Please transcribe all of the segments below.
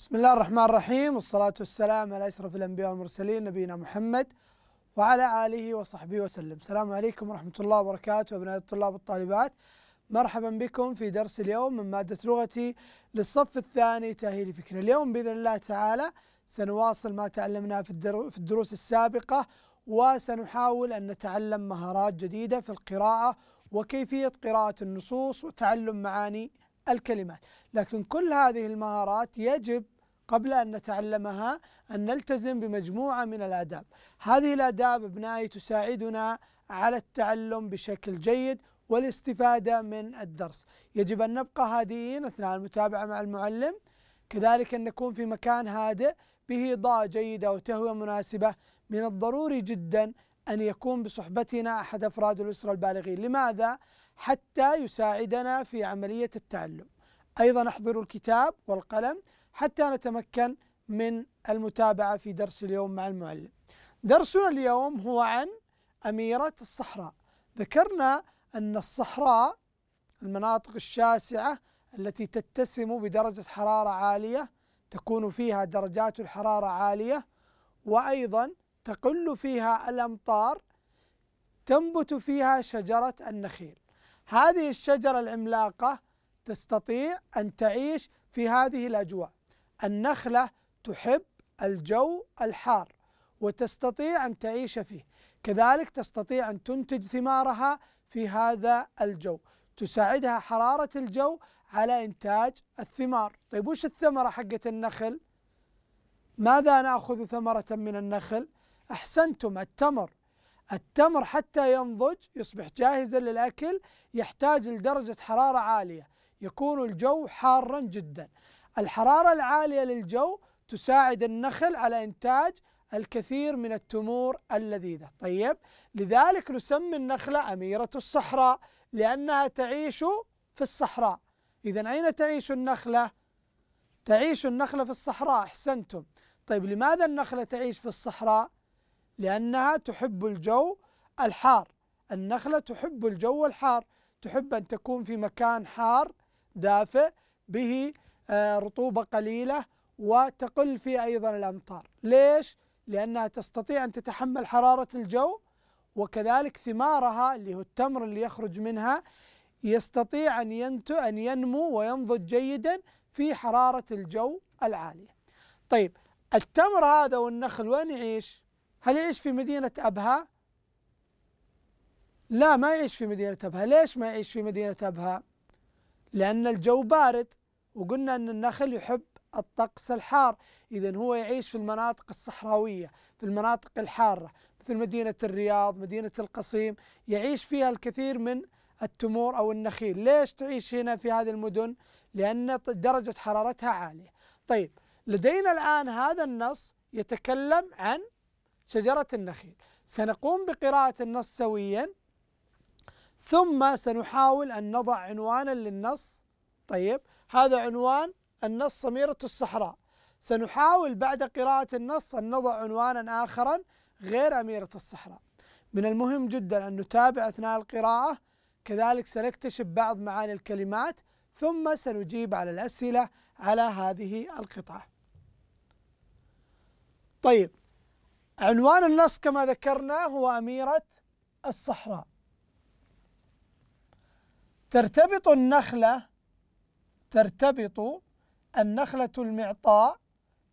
بسم الله الرحمن الرحيم والصلاة والسلام على أشرف الأنبياء والمرسلين نبينا محمد وعلى آله وصحبه وسلم السلام عليكم ورحمة الله وبركاته أبناء الطلاب والطالبات مرحبا بكم في درس اليوم من مادة لغتي للصف الثاني تأهيل فكرة اليوم بإذن الله تعالى سنواصل ما تعلمناه في الدروس السابقة وسنحاول أن نتعلم مهارات جديدة في القراءة وكيفية قراءة النصوص وتعلم معاني الكلمات لكن كل هذه المهارات يجب قبل أن نتعلمها أن نلتزم بمجموعة من الآداب هذه الآداب أبنائي تساعدنا على التعلم بشكل جيد والاستفادة من الدرس يجب أن نبقى هادئين أثناء المتابعة مع المعلم كذلك أن نكون في مكان هادئ به إضاءة جيدة وتهوية مناسبة من الضروري جدا أن يكون بصحبتنا أحد أفراد الأسرة البالغين لماذا؟ حتى يساعدنا في عملية التعلم أيضا احضروا الكتاب والقلم حتى نتمكن من المتابعة في درس اليوم مع المعلم درسنا اليوم هو عن أميرة الصحراء ذكرنا أن الصحراء المناطق الشاسعة التي تتسم بدرجة حرارة عالية تكون فيها درجات الحرارة عالية وأيضا تقل فيها الأمطار تنبت فيها شجرة النخيل هذه الشجرة العملاقة تستطيع أن تعيش في هذه الأجواء النخلة تحب الجو الحار وتستطيع أن تعيش فيه كذلك تستطيع أن تنتج ثمارها في هذا الجو تساعدها حرارة الجو على إنتاج الثمار طيب وش الثمرة حقة النخل؟ ماذا نأخذ ثمرة من النخل؟ أحسنتم التمر التمر حتى ينضج يصبح جاهزا للأكل يحتاج لدرجة حرارة عالية يكون الجو حارا جدا الحرارة العالية للجو تساعد النخل على إنتاج الكثير من التمور اللذيذة طيب لذلك نسمي النخلة أميرة الصحراء لأنها تعيش في الصحراء إذا أين تعيش النخلة؟ تعيش النخلة في الصحراء أحسنتم طيب لماذا النخلة تعيش في الصحراء؟ لأنها تحب الجو الحار النخلة تحب الجو الحار تحب أن تكون في مكان حار دافئ به آه، رطوبة قليلة وتقل فيه أيضا الأمطار ليش؟ لأنها تستطيع أن تتحمل حرارة الجو وكذلك ثمارها اللي هو التمر اللي يخرج منها يستطيع أن ينتو أن ينمو وينضج جيدا في حرارة الجو العالية. طيب التمر هذا والنخل وين يعيش؟ هل يعيش في مدينة أبها؟ لا ما يعيش في مدينة أبها ليش ما يعيش في مدينة أبها؟ لأن الجو بارد وقلنا أن النخل يحب الطقس الحار إذا هو يعيش في المناطق الصحراوية في المناطق الحارة مثل مدينة الرياض مدينة القصيم يعيش فيها الكثير من التمور أو النخيل ليش تعيش هنا في هذه المدن؟ لأن درجة حرارتها عالية طيب لدينا الآن هذا النص يتكلم عن شجرة النخيل سنقوم بقراءة النص سويا ثم سنحاول أن نضع عنوانا للنص طيب هذا عنوان النص صميرة الصحراء سنحاول بعد قراءة النص أن نضع عنوانا آخرا غير أميرة الصحراء من المهم جدا أن نتابع أثناء القراءة كذلك سنكتشف بعض معاني الكلمات ثم سنجيب على الأسئلة على هذه القطعة طيب عنوان النص كما ذكرنا هو أميرة الصحراء ترتبط النخلة ترتبط النخلة المعطاء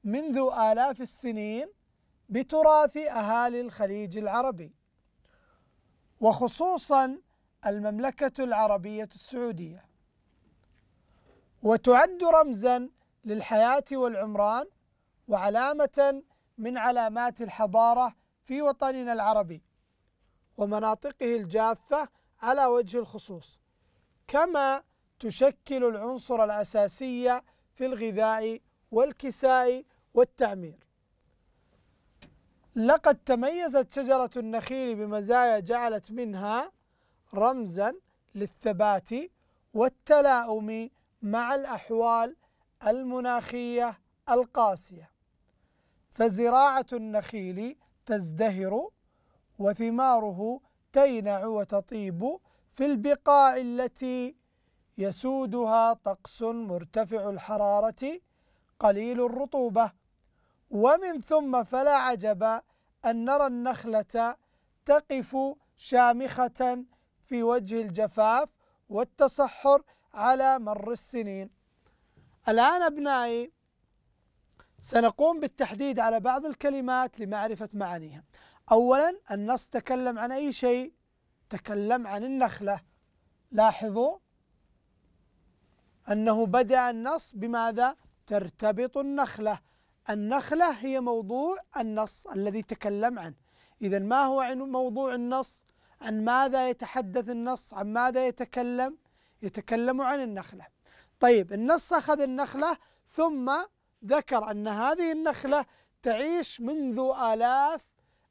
منذ آلاف السنين بتراث أهالي الخليج العربي وخصوصا المملكة العربية السعودية وتعد رمزا للحياة والعمران وعلامة من علامات الحضارة في وطننا العربي ومناطقه الجافة على وجه الخصوص كما تشكل العنصر الأساسي في الغذاء والكساء والتعمير لقد تميزت شجرة النخيل بمزايا جعلت منها رمزا للثبات والتلاؤم مع الأحوال المناخية القاسية فزراعة النخيل تزدهر وثماره تينع وتطيب في البقاع التي يسودها طقس مرتفع الحرارة قليل الرطوبة ومن ثم فلا عجب أن نرى النخلة تقف شامخة في وجه الجفاف والتصحر على مر السنين الآن أبنائي سنقوم بالتحديد على بعض الكلمات لمعرفة معانيها أولا النص تكلم عن أي شيء تكلم عن النخلة لاحظوا أنه بدأ النص بماذا؟ ترتبط النخلة النخلة هي موضوع النص الذي تكلم عنه إذا ما هو عن موضوع النص؟ عن ماذا يتحدث النص؟ عن ماذا يتكلم؟ يتكلم عن النخلة طيب النص أخذ النخلة ثم ذكر أن هذه النخلة تعيش منذ آلاف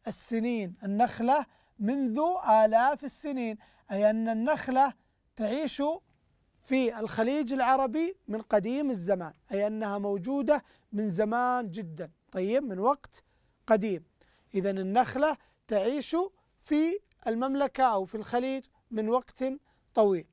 السنين النخلة منذ آلاف السنين أي أن النخلة تعيش في الخليج العربي من قديم الزمان أي أنها موجودة من زمان جدا طيب من وقت قديم إذا النخلة تعيش في المملكة أو في الخليج من وقت طويل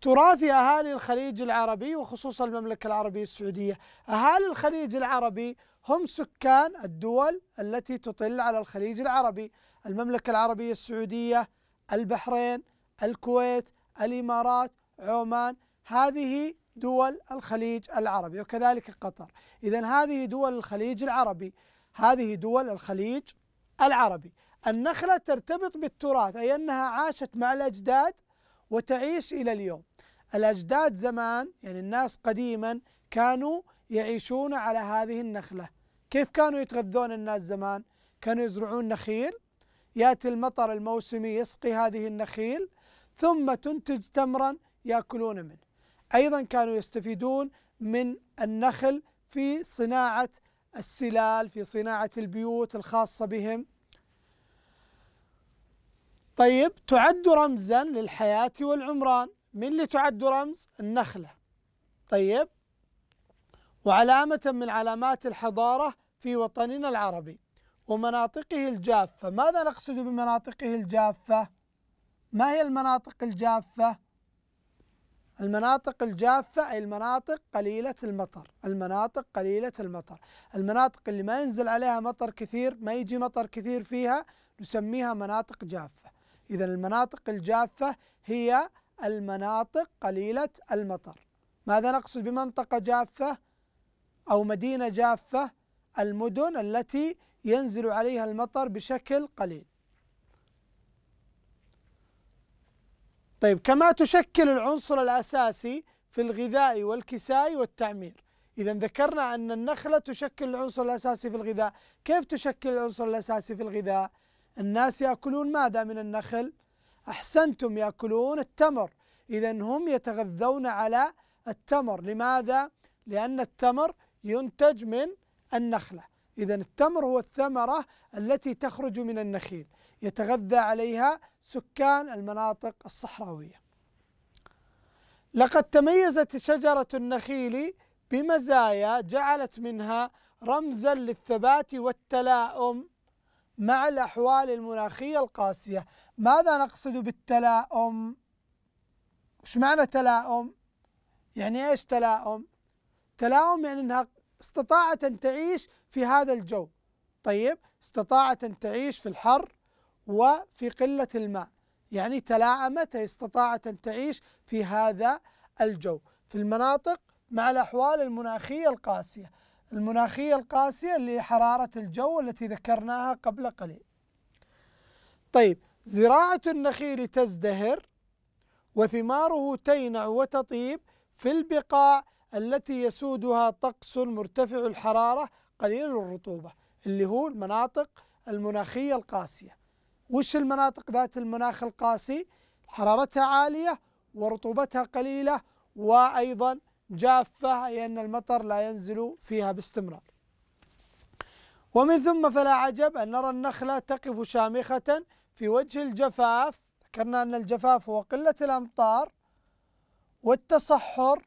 تراثي أهالي الخليج العربي وخصوصا المملكة العربية السعودية أهالي الخليج العربي هم سكان الدول التي تطل على الخليج العربي المملكة العربية السعودية البحرين الكويت الإمارات عمان هذه دول الخليج العربي وكذلك قطر إذا هذه دول الخليج العربي هذه دول الخليج العربي النخلة ترتبط بالتراث أي أنها عاشت مع الأجداد وتعيش إلى اليوم الأجداد زمان يعني الناس قديما كانوا يعيشون على هذه النخلة كيف كانوا يتغذون الناس زمان كانوا يزرعون نخيل يأتي المطر الموسمي يسقي هذه النخيل ثم تنتج تمرا يأكلون منه أيضا كانوا يستفيدون من النخل في صناعة السلال في صناعة البيوت الخاصة بهم طيب تعد رمزا للحياة والعمران من اللي تعد رمز النخلة طيب وعلامة من علامات الحضارة في وطننا العربي ومناطقه الجافة ماذا نقصد بمناطقه الجافة ما هي المناطق الجافة المناطق الجافة أي المناطق قليلة المطر المناطق قليلة المطر المناطق اللي ما ينزل عليها مطر كثير ما يجي مطر كثير فيها نسميها مناطق جافة إذا المناطق الجافة هي المناطق قليلة المطر ماذا نقصد بمنطقة جافة أو مدينة جافة المدن التي ينزل عليها المطر بشكل قليل طيب كما تشكل العنصر الأساسي في الغذاء والكساء والتعمير إذا ذكرنا أن النخلة تشكل العنصر الأساسي في الغذاء كيف تشكل العنصر الأساسي في الغذاء؟ الناس يأكلون ماذا من النخل؟ أحسنتم يأكلون التمر إذا هم يتغذون على التمر لماذا؟ لأن التمر ينتج من النخلة إذا التمر هو الثمرة التي تخرج من النخيل يتغذى عليها سكان المناطق الصحراوية لقد تميزت شجرة النخيل بمزايا جعلت منها رمزا للثبات والتلاؤم مع الأحوال المناخية القاسية ماذا نقصد بالتلاؤم؟ وش معنى تلاؤم؟ يعني إيش تلاؤم؟ تلاؤم يعني أنها استطاعت أن تعيش في هذا الجو طيب استطاعت أن تعيش في الحر وفي قلة الماء يعني تلاءمت استطاعت أن تعيش في هذا الجو في المناطق مع الأحوال المناخية القاسية المناخية القاسية لحرارة الجو التي ذكرناها قبل قليل طيب زراعة النخيل تزدهر وثماره تينع وتطيب في البقاع التي يسودها طقس مرتفع الحرارة قليل الرطوبة اللي هو المناطق المناخية القاسية وش المناطق ذات المناخ القاسي؟ حرارتها عالية ورطوبتها قليلة وأيضا جافة أي أن المطر لا ينزل فيها باستمرار ومن ثم فلا عجب أن نرى النخلة تقف شامخة في وجه الجفاف ذكرنا أن الجفاف هو قلة الأمطار والتصحر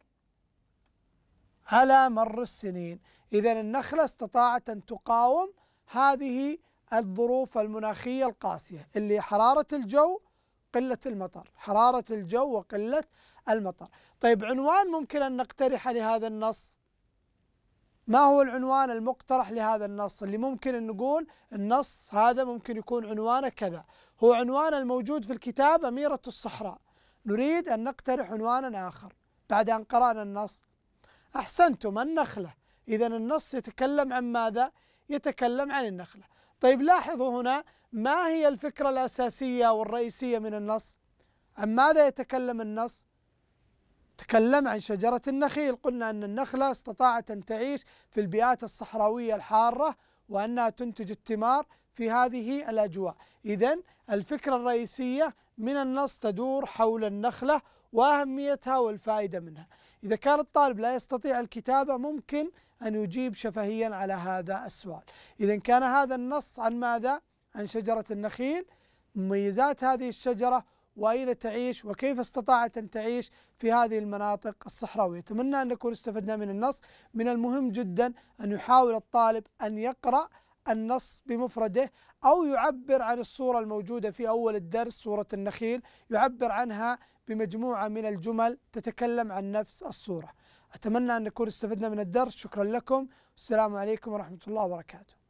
على مر السنين إذا النخلة استطاعت أن تقاوم هذه الظروف المناخية القاسية اللي حرارة الجو قلة المطر حرارة الجو وقلة المطر طيب عنوان ممكن أن نقترحه لهذا النص ما هو العنوان المقترح لهذا النص اللي ممكن أن نقول النص هذا ممكن يكون عنوانه كذا هو عنوان الموجود في الكتاب أميرة الصحراء نريد أن نقترح عنوانا آخر بعد أن قرأنا النص أحسنتم النخلة إذا النص يتكلم عن ماذا؟ يتكلم عن النخلة طيب لاحظوا هنا ما هي الفكرة الأساسية والرئيسية من النص عن ماذا يتكلم النص تكلم عن شجرة النخيل قلنا أن النخلة استطاعت أن تعيش في البيئات الصحراوية الحارة وأنها تنتج الثمار في هذه الأجواء إذا الفكرة الرئيسية من النص تدور حول النخلة وأهميتها والفائدة منها إذا كان الطالب لا يستطيع الكتابة ممكن أن يجيب شفهيا على هذا السؤال إذا كان هذا النص عن ماذا؟ عن شجرة النخيل مميزات هذه الشجرة وأين تعيش وكيف استطاعت أن تعيش في هذه المناطق الصحراوية أتمنى أن نكون استفدنا من النص من المهم جدا أن يحاول الطالب أن يقرأ النص بمفرده أو يعبر عن الصورة الموجودة في أول الدرس سورة النخيل يعبر عنها بمجموعة من الجمل تتكلم عن نفس الصورة أتمنى أن نكون استفدنا من الدرس شكرا لكم والسلام عليكم ورحمة الله وبركاته